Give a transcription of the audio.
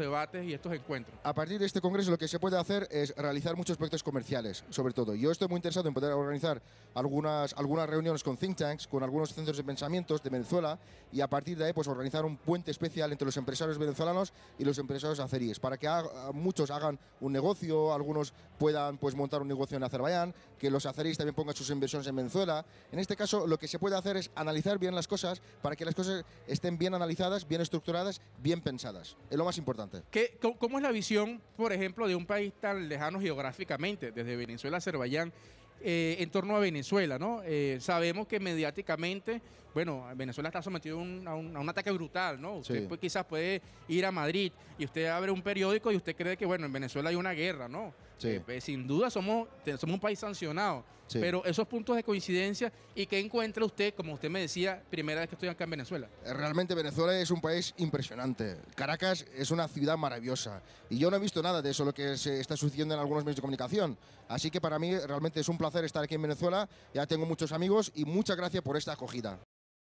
debates y estos encuentros. A partir de este congreso lo que se puede hacer es realizar muchos proyectos comerciales, sobre todo. Yo estoy muy interesado en poder organizar algunas, algunas reuniones con think tanks, con algunos centros de pensamientos de Venezuela y a partir de ahí pues organizar un puente especial entre los empresarios venezolanos y los empresarios azeríes, para que muchos hagan un negocio, algunos puedan pues montar un negocio en Azerbaiyán, que los azeríes también pongan sus inversiones en Venezuela. En este caso lo que se puede hacer es analizar bien las cosas para que las cosas estén bien analizadas, bien estructuradas, bien pensadas. Es lo más importante. ¿Cómo es la visión, por ejemplo, de un país tan lejano geográficamente, desde Venezuela a Azerbaiyán, eh, en torno a Venezuela, ¿no? Eh, sabemos que mediáticamente, bueno, Venezuela está sometido a un, ataque brutal, ¿no? Usted pues, quizás puede ir a Madrid y usted abre un periódico y usted cree que, bueno, en Venezuela hay una guerra, ¿no? Eh, eh, sin duda somos, somos un país sancionado. Pero esos puntos de coincidencia y qué encuentra usted, como usted me decía, primera vez que estoy acá en Venezuela. Eh, realmente Venezuela es un país impresionante. Caracas es una ciudad maravillosa. Y yo no he visto nada de eso, lo que se está sucediendo en algunos medios de comunicación. Así que para mí realmente es un placer estar aquí en Venezuela. Ya tengo muchos amigos y muchas gracias por esta acogida.